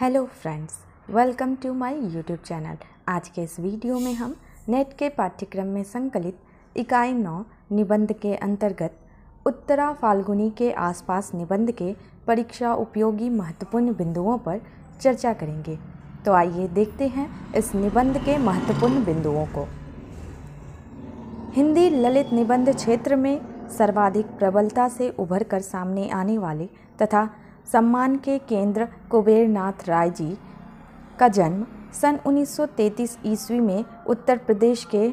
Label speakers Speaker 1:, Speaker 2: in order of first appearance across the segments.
Speaker 1: hello friends welcome to my YouTube channel आज के इस वीडियो में हम नेट के पाठ्यक्रम में संकलित इकाई नौ निबंध के अंतर्गत उत्तरा फाल्गुनी के आसपास निबंध के परीक्षा उपयोगी महत्वपूर्ण बिंदुओं पर चर्चा करेंगे तो आइए देखते हैं इस निबंध के महत्वपूर्ण बिंदुओं को हिंदी ललित निबंध क्षेत्र में सर्वाधिक प्रबलता से उभर कर सामने आने वाले तथा सम्मान के केंद्र कुबेरनाथ राय जी का जन्म सन 1933 ईस्वी में उत्तर प्रदेश के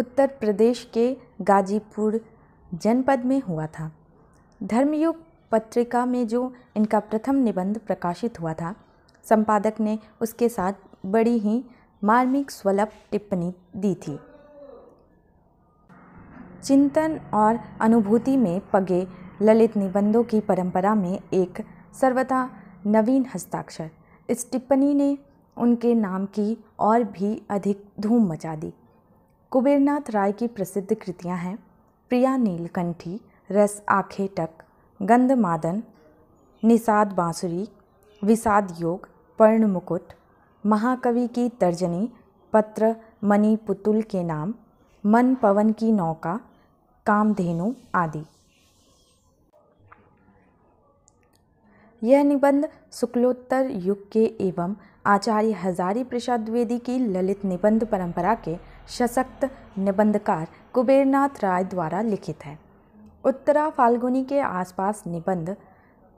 Speaker 1: उत्तर प्रदेश के गाजीपुर जनपद में हुआ था धर्मयुग पत्रिका में जो इनका प्रथम निबंध प्रकाशित हुआ था संपादक ने उसके साथ बड़ी ही मार्मिक स्वलभ टिप्पणी दी थी चिंतन और अनुभूति में पगे ललित निबंधों की परंपरा में एक सर्वथा नवीन हस्ताक्षर इस टिप्पणी ने उनके नाम की और भी अधिक धूम मचा दी कुबेरनाथ राय की प्रसिद्ध कृतियां हैं प्रिया नीलकंठी रस आखे टक गंध मादन निषाद बांसुरी विषाद योग पर्ण मुकुट महाकवि की तर्जनी पत्र मणिपुतुल पुतुल के नाम मन पवन की नौका कामधेनु आदि यह निबंध शुक्लोत्तर युग के एवं आचार्य हजारी प्रसाद द्विवेदी की ललित निबंध परंपरा के सशक्त निबंधकार कुबेरनाथ राय द्वारा लिखित है उत्तरा फाल्गुनी के आसपास निबंध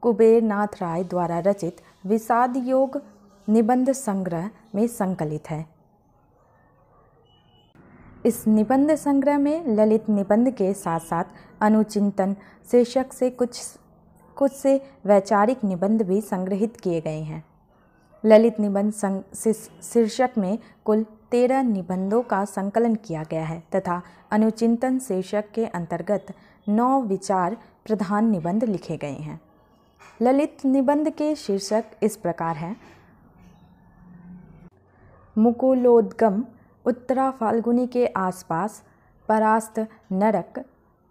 Speaker 1: कुबेरनाथ राय द्वारा रचित विषाद योग निबंध संग्रह में संकलित है इस निबंध संग्रह में ललित निबंध के साथ साथ अनुचिंतन शीर्षक से कुछ कुछ से वैचारिक निबंध भी संग्रहित किए गए हैं ललित निबंध शीर्षक में कुल तेरह निबंधों का संकलन किया गया है तथा अनुचिंतन शीर्षक के अंतर्गत नौ विचार प्रधान निबंध लिखे गए हैं ललित निबंध के शीर्षक इस प्रकार हैं मुकुलोद्गम उत्तरा फाल्गुनी के आसपास परास्त नरक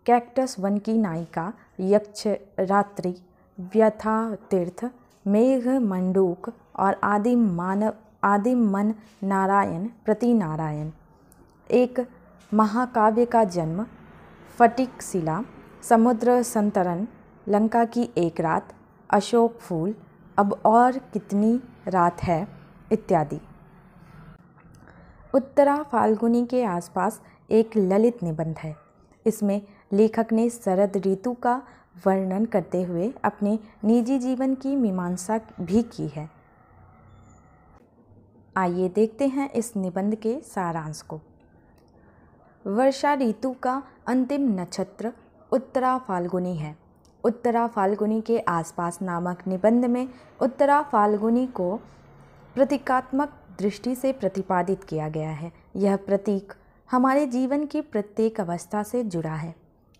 Speaker 1: कैक्टस वन की नायिका यक्ष रात्रि व्यथा तीर्थ मेघ मंडूक और आदि मानव आदि मन नारायण प्रति नारायण एक महाकाव्य का जन्म फटिक शिला समुद्र संतरण लंका की एक रात अशोक फूल अब और कितनी रात है इत्यादि उत्तरा फाल्गुनी के आसपास एक ललित निबंध है इसमें लेखक ने शरद ऋतु का वर्णन करते हुए अपने निजी जीवन की मीमांसा भी की है आइए देखते हैं इस निबंध के सारांश को वर्षा ऋतु का अंतिम नक्षत्र उत्तरा फाल्गुनी है उत्तरा फाल्गुनी के आसपास नामक निबंध में उत्तरा फाल्गुनी को प्रतीकात्मक दृष्टि से प्रतिपादित किया गया है यह प्रतीक हमारे जीवन की प्रत्येक अवस्था से जुड़ा है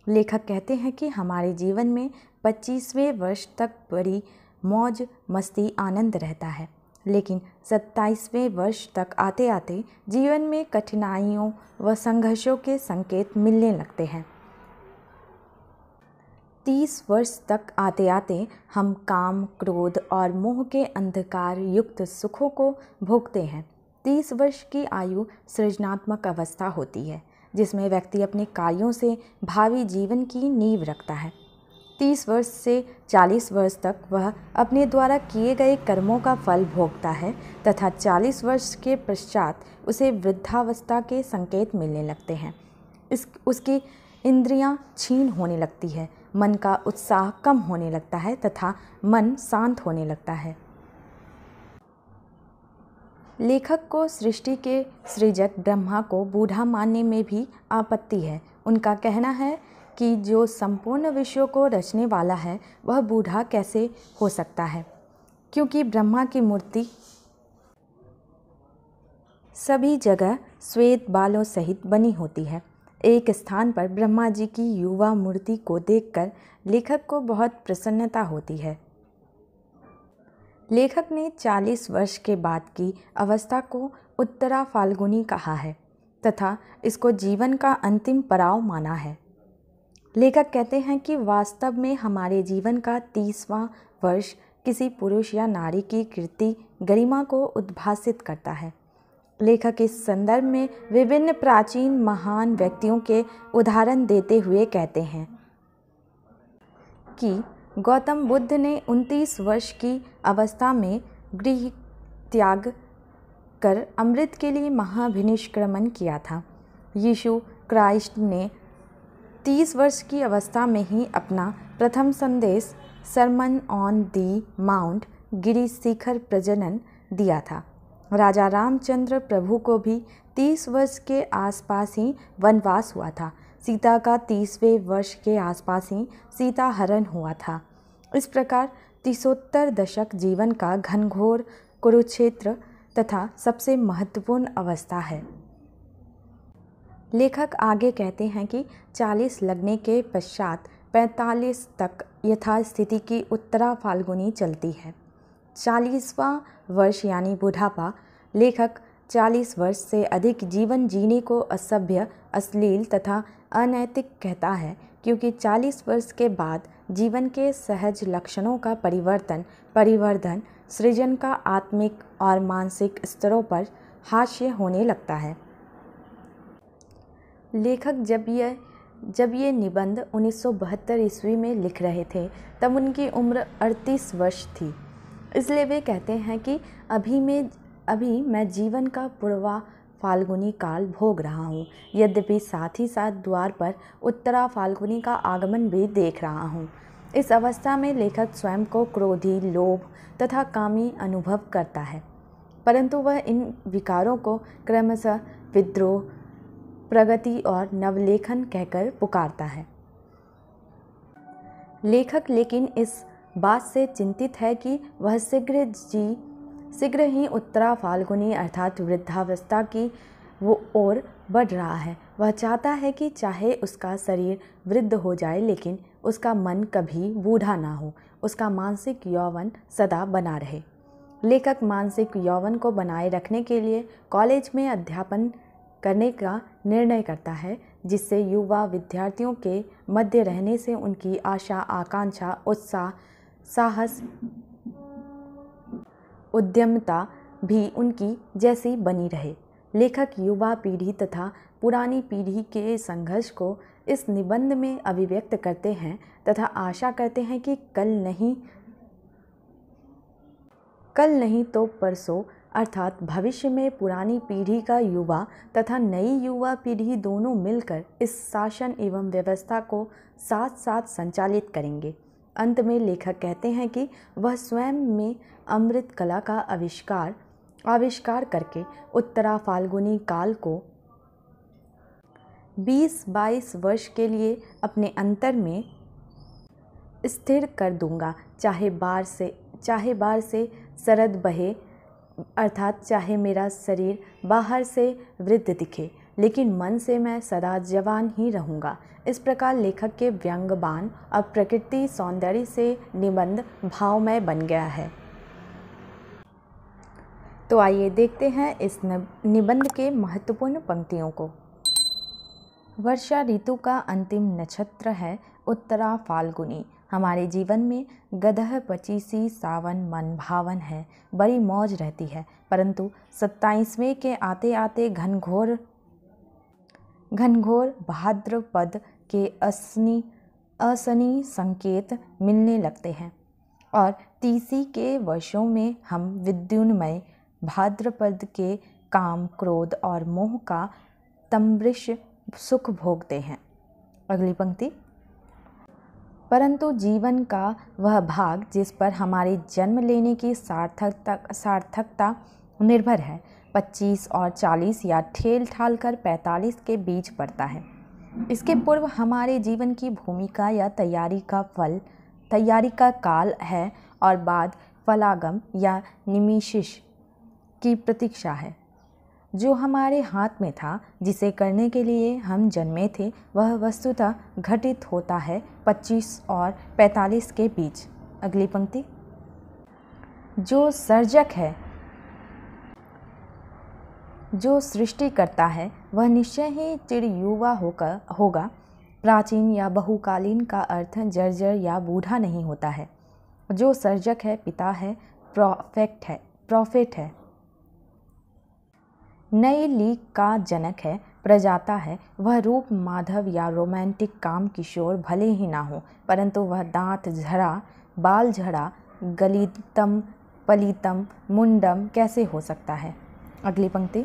Speaker 1: लेखक कहते हैं कि हमारे जीवन में पच्चीसवें वर्ष तक बड़ी मौज मस्ती आनंद रहता है लेकिन सत्ताईसवें वर्ष तक आते आते जीवन में कठिनाइयों व संघर्षों के संकेत मिलने लगते हैं तीस वर्ष तक आते आते हम काम क्रोध और मोह के अंधकार युक्त सुखों को भोगते हैं तीस वर्ष की आयु सृजनात्मक अवस्था होती है जिसमें व्यक्ति अपने कार्यों से भावी जीवन की नींव रखता है तीस वर्ष से चालीस वर्ष तक वह अपने द्वारा किए गए कर्मों का फल भोगता है तथा चालीस वर्ष के पश्चात उसे वृद्धावस्था के संकेत मिलने लगते हैं इस उसकी इंद्रियां छीन होने लगती है मन का उत्साह कम होने लगता है तथा मन शांत होने लगता है लेखक को सृष्टि के सृजक ब्रह्मा को बूढ़ा मानने में भी आपत्ति है उनका कहना है कि जो संपूर्ण विश्व को रचने वाला है वह बूढ़ा कैसे हो सकता है क्योंकि ब्रह्मा की मूर्ति सभी जगह श्वेत बालों सहित बनी होती है एक स्थान पर ब्रह्मा जी की युवा मूर्ति को देखकर लेखक को बहुत प्रसन्नता होती है लेखक ने चालीस वर्ष के बाद की अवस्था को उत्तरा फाल्गुनी कहा है तथा इसको जीवन का अंतिम पड़ाव माना है लेखक कहते हैं कि वास्तव में हमारे जीवन का तीसवां वर्ष किसी पुरुष या नारी की कृति गरिमा को उद्भासित करता है लेखक इस संदर्भ में विभिन्न प्राचीन महान व्यक्तियों के उदाहरण देते हुए कहते हैं कि गौतम बुद्ध ने उनतीस वर्ष की अवस्था में गृह त्याग कर अमृत के लिए महाभिनिष्क्रमण किया था यीशु क्राइस्ट ने तीस वर्ष की अवस्था में ही अपना प्रथम संदेश सरमन ऑन दी माउंट गिरी शिखर प्रजनन दिया था राजा रामचंद्र प्रभु को भी तीस वर्ष के आसपास ही वनवास हुआ था सीता का तीसवें वर्ष के आसपास ही सीता हरण हुआ था इस प्रकार तीसोत्तर दशक जीवन का घनघोर कुरुक्षेत्र तथा सबसे महत्वपूर्ण अवस्था है लेखक आगे कहते हैं कि 40 लगने के पश्चात 45 तक यथास्थिति की उत्तरा फाल्गुनी चलती है चालीसवां वर्ष यानी बुढ़ापा लेखक चालीस वर्ष से अधिक जीवन जीने को असभ्य अश्लील तथा अनैतिक कहता है क्योंकि चालीस वर्ष के बाद जीवन के सहज लक्षणों का परिवर्तन परिवर्धन सृजन का आत्मिक और मानसिक स्तरों पर हास्य होने लगता है लेखक जब ये जब ये निबंध 1972 ईस्वी में लिख रहे थे तब उनकी उम्र 38 वर्ष थी इसलिए वे कहते हैं कि अभी मैं अभी मैं जीवन का पूर्वा फाल्गुनी काल भोग रहा हूँ यद्यपि साथ ही साथ द्वार पर उत्तरा फाल्गुनी का आगमन भी देख रहा हूँ इस अवस्था में लेखक स्वयं को क्रोधी लोभ तथा कामी अनुभव करता है परंतु वह इन विकारों को क्रमशः विद्रोह प्रगति और नवलेखन कहकर पुकारता है लेखक लेकिन इस बात से चिंतित है कि वह शीघ्र जी शीघ्र ही उत्तरा फाल्गुनी अर्थात वृद्धावस्था की वो ओर बढ़ रहा है वह चाहता है कि चाहे उसका शरीर वृद्ध हो जाए लेकिन उसका मन कभी बूढ़ा ना हो उसका मानसिक यौवन सदा बना रहे लेखक मानसिक यौवन को बनाए रखने के लिए कॉलेज में अध्यापन करने का निर्णय करता है जिससे युवा विद्यार्थियों के मध्य रहने से उनकी आशा आकांक्षा उत्साह साहस उद्यमता भी उनकी जैसी बनी रहे लेखक युवा पीढ़ी तथा पुरानी पीढ़ी के संघर्ष को इस निबंध में अभिव्यक्त करते हैं तथा आशा करते हैं कि कल नहीं कल नहीं तो परसों अर्थात भविष्य में पुरानी पीढ़ी का युवा तथा नई युवा पीढ़ी दोनों मिलकर इस शासन एवं व्यवस्था को साथ साथ संचालित करेंगे अंत में लेखक कहते हैं कि वह स्वयं में अमृत कला का आविष्कार आविष्कार करके उत्तरा फाल्गुनी काल को 20-22 वर्ष के लिए अपने अंतर में स्थिर कर दूंगा चाहे बार से चाहे बार से सरद बहे अर्थात चाहे मेरा शरीर बाहर से वृद्ध दिखे लेकिन मन से मैं सदा जवान ही रहूँगा इस प्रकार लेखक के व्यंग्यबान अब प्रकृति सौंदर्य से निबंध भावमय बन गया है तो आइए देखते हैं इस निबंध के महत्वपूर्ण पंक्तियों को वर्षा ऋतु का अंतिम नक्षत्र है उत्तरा फाल्गुनी हमारे जीवन में गदह पचीसी सावन मन भावन है बड़ी मौज रहती है परंतु सत्ताईसवें के आते आते घनघोर घनघोर भाद्रपद के असनी असनी संकेत मिलने लगते हैं और तीसी के वर्षों में हम विद्युन्मय भाद्रपद के काम क्रोध और मोह का तमृष सुख भोगते हैं अगली पंक्ति परंतु जीवन का वह भाग जिस पर हमारे जन्म लेने की सार्थकता सार्थकता निर्भर है 25 और 40 या ठेल ठाल कर पैंतालीस के बीच पड़ता है इसके पूर्व हमारे जीवन की भूमिका या तैयारी का फल तैयारी का काल है और बाद फलागम या निमिशिश की प्रतीक्षा है जो हमारे हाथ में था जिसे करने के लिए हम जन्मे थे वह वस्तुतः घटित होता है 25 और 45 के बीच अगली पंक्ति जो सर्जक है जो सृष्टि करता है वह निश्चय ही चिड़ युवा होकर होगा प्राचीन या बहुकालीन का अर्थ जर्जर या बूढ़ा नहीं होता है जो सर्जक है पिता है प्रोफेक्ट है प्रोफेट है नए लीग का जनक है प्रजाता है वह रूप माधव या रोमांटिक काम किशोर भले ही ना हो परंतु वह दांत झड़ा बाल झड़ा गलितम पलितम मुंडम कैसे हो सकता है अगली पंक्ति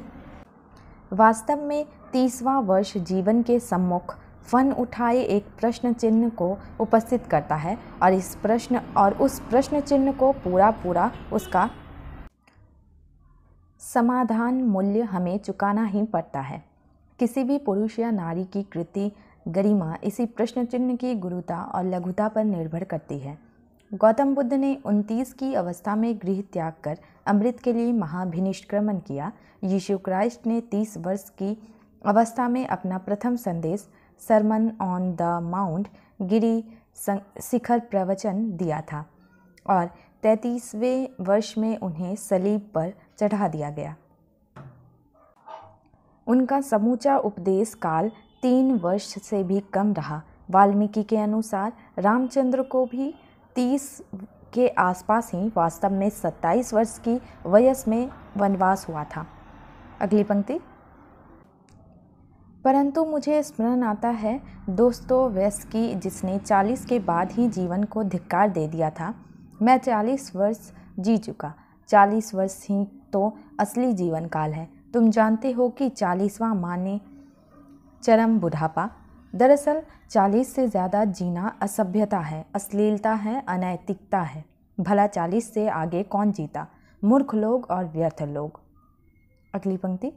Speaker 1: वास्तव में तीसवा वर्ष जीवन के सम्मुख फन उठाए एक प्रश्न चिन्ह को उपस्थित करता है और इस प्रश्न और उस प्रश्न चिन्ह को पूरा पूरा उसका समाधान मूल्य हमें चुकाना ही पड़ता है किसी भी पुरुष या नारी की कृति गरिमा इसी प्रश्न चिन्ह की गुरुता और लघुता पर निर्भर करती है गौतम बुद्ध ने उनतीस की अवस्था में गृह त्याग कर अमृत के लिए महाभिनिष्क्रमण किया यीशु क्राइस्ट ने तीस वर्ष की अवस्था में अपना प्रथम संदेश सरमन ऑन द माउंट गिरी शिखर प्रवचन दिया था और तैंतीसवें वर्ष में उन्हें सलीब पर चढ़ा दिया गया उनका समूचा उपदेश काल तीन वर्ष से भी कम रहा वाल्मीकि के अनुसार रामचंद्र को भी तीस के आसपास ही वास्तव में सत्ताईस वर्ष की वयस में वनवास हुआ था अगली पंक्ति परंतु मुझे स्मरण आता है दोस्तों वयस की जिसने चालीस के बाद ही जीवन को धिक्कार दे दिया था मैं चालीस वर्ष जी चुका चालीस वर्ष ही तो असली जीवन काल है तुम जानते हो कि चालीसवां माने चरम बुढ़ापा दरअसल चालीस से ज़्यादा जीना असभ्यता है अश्लीलता है अनैतिकता है भला चालीस से आगे कौन जीता मूर्ख लोग और व्यर्थ लोग अगली पंक्ति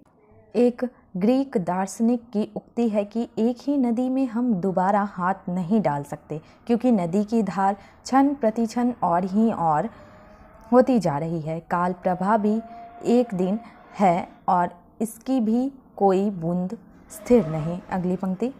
Speaker 1: एक ग्रीक दार्शनिक की उक्ति है कि एक ही नदी में हम दोबारा हाथ नहीं डाल सकते क्योंकि नदी की धार क्षण क्षण और ही और होती जा रही है काल प्रभा भी एक दिन है और इसकी भी कोई बूंद स्थिर नहीं अगली पंक्ति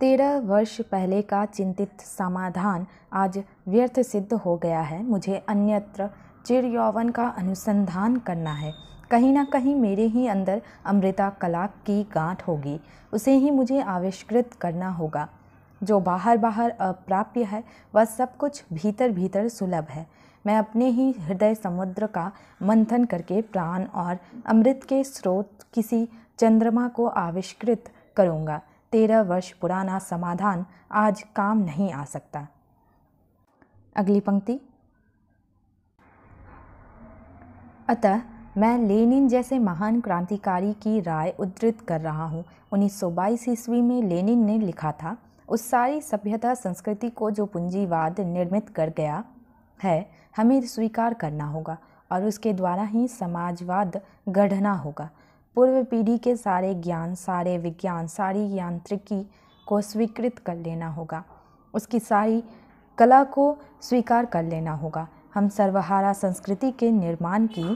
Speaker 1: तेरह वर्ष पहले का चिंतित समाधान आज व्यर्थ सिद्ध हो गया है मुझे अन्यत्र चिर यौवन का अनुसंधान करना है कहीं ना कहीं मेरे ही अंदर अमृता कला की गांठ होगी उसे ही मुझे आविष्कृत करना होगा जो बाहर बाहर अप्राप्य है वह सब कुछ भीतर भीतर सुलभ है मैं अपने ही हृदय समुद्र का मंथन करके प्राण और अमृत के स्रोत किसी चंद्रमा को आविष्कृत करूँगा तेरह वर्ष पुराना समाधान आज काम नहीं आ सकता अगली पंक्ति अतः मैं लेनिन जैसे महान क्रांतिकारी की राय उद्धृत कर रहा हूँ 1922 ईस्वी में लेनिन ने लिखा था उस सारी सभ्यता संस्कृति को जो पूंजीवाद निर्मित कर गया है हमें स्वीकार करना होगा और उसके द्वारा ही समाजवाद गढ़ना होगा पूर्व पीढ़ी के सारे ज्ञान सारे विज्ञान सारी यांत्रिकी को स्वीकृत कर लेना होगा उसकी सारी कला को स्वीकार कर लेना होगा हम सर्वहारा संस्कृति के निर्माण की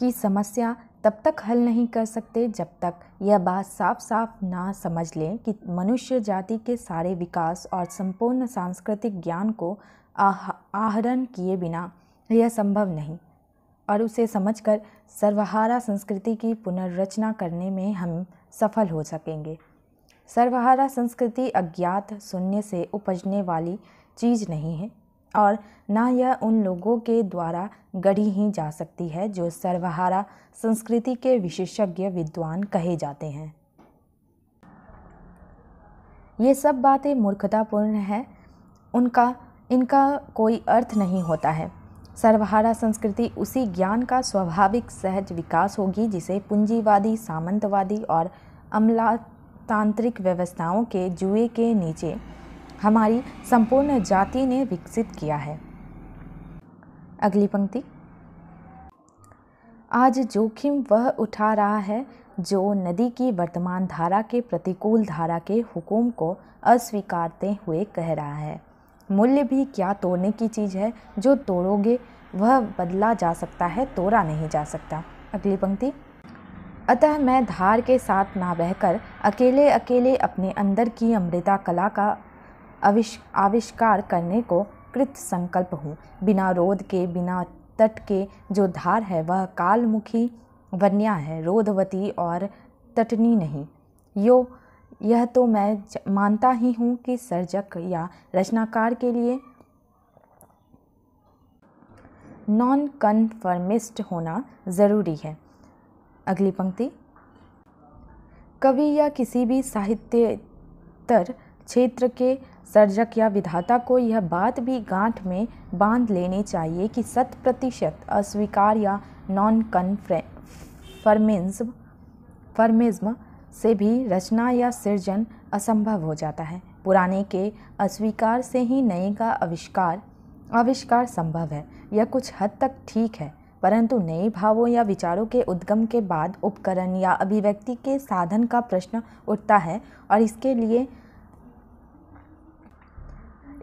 Speaker 1: की समस्या तब तक हल नहीं कर सकते जब तक यह बात साफ साफ ना समझ लें कि मनुष्य जाति के सारे विकास और संपूर्ण सांस्कृतिक ज्ञान को आह आहरण किए बिना यह संभव नहीं और उसे समझकर सर्वहारा संस्कृति की पुनर्रचना करने में हम सफल हो सकेंगे सर्वहारा संस्कृति अज्ञात शून्य से उपजने वाली चीज़ नहीं है और ना यह उन लोगों के द्वारा गढ़ी ही जा सकती है जो सर्वहारा संस्कृति के विशेषज्ञ विद्वान कहे जाते हैं ये सब बातें मूर्खतापूर्ण हैं उनका इनका कोई अर्थ नहीं होता है सर्वहारा संस्कृति उसी ज्ञान का स्वाभाविक सहज विकास होगी जिसे पूंजीवादी सामंतवादी और अमलातांत्रिक व्यवस्थाओं के जुए के नीचे हमारी संपूर्ण जाति ने विकसित किया है अगली पंक्ति आज जोखिम वह उठा रहा है जो नदी की वर्तमान धारा के प्रतिकूल धारा के हुकुम को अस्वीकारते हुए कह रहा है मूल्य भी क्या तोड़ने की चीज़ है जो तोड़ोगे वह बदला जा सकता है तोड़ा नहीं जा सकता अगली पंक्ति अतः मैं धार के साथ ना बहकर अकेले अकेले अपने अंदर की अमृता कला का अविश आविष्कार करने को कृत संकल्प हूँ बिना रोध के बिना तट के जो धार है वह कालमुखी वन्या है रोधवती और तटनी नहीं यो यह तो मैं मानता ही हूँ कि सर्जक या रचनाकार के लिए नॉन कन्फर्मिस्ट होना ज़रूरी है अगली पंक्ति कवि या किसी भी साहित्यतर क्षेत्र के सर्जक या विधाता को यह बात भी गांठ में बांध लेनी चाहिए कि शत प्रतिशत अस्वीकार या नॉन कन्फर्मिज्म फर्मिज्म से भी रचना या सृजन असंभव हो जाता है पुराने के अस्वीकार से ही नए का आविष्कार आविष्कार संभव है यह कुछ हद तक ठीक है परंतु नए भावों या विचारों के उद्गम के बाद उपकरण या अभिव्यक्ति के साधन का प्रश्न उठता है और इसके लिए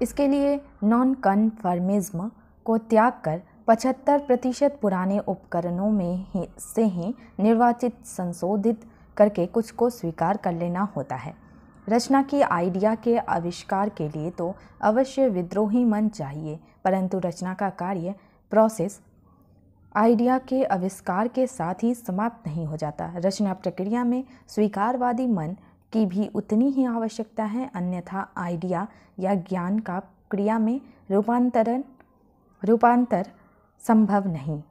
Speaker 1: इसके लिए नॉन कन्फर्मिज्म को त्याग कर पचहत्तर प्रतिशत पुराने उपकरणों में ही से ही निर्वाचित संशोधित करके कुछ को स्वीकार कर लेना होता है रचना की आइडिया के आविष्कार के लिए तो अवश्य विद्रोही मन चाहिए परंतु रचना का कार्य प्रोसेस आइडिया के आविष्कार के साथ ही समाप्त नहीं हो जाता रचना प्रक्रिया में स्वीकारवादी मन की भी उतनी ही आवश्यकता है अन्यथा आइडिया या ज्ञान का क्रिया में रूपांतरण रूपांतर संभव नहीं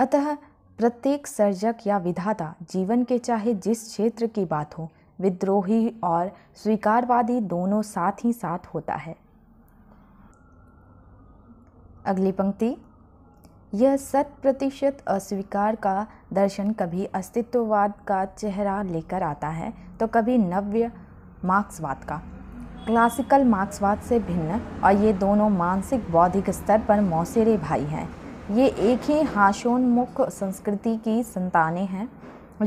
Speaker 1: अतः प्रत्येक सर्जक या विधाता जीवन के चाहे जिस क्षेत्र की बात हो विद्रोही और स्वीकारवादी दोनों साथ ही साथ होता है अगली पंक्ति यह शत प्रतिशत अस्वीकार का दर्शन कभी अस्तित्ववाद का चेहरा लेकर आता है तो कभी नव्य मार्क्सवाद का क्लासिकल मार्क्सवाद से भिन्न और ये दोनों मानसिक बौद्धिक स्तर पर मौसेरे भाई हैं ये एक ही हाशोन्मुख संस्कृति की संतानें हैं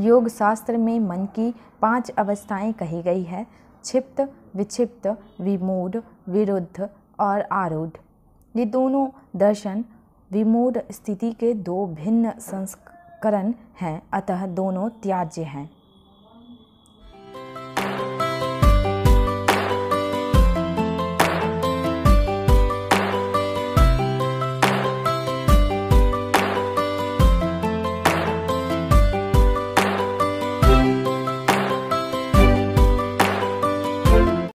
Speaker 1: योग शास्त्र में मन की पांच अवस्थाएं कही गई है क्षिप्त विक्षिप्त विमूढ़ विरुद्ध और आरूढ़ ये दोनों दर्शन विमूढ़ स्थिति के दो भिन्न संस्करण हैं अतः दोनों त्याज्य हैं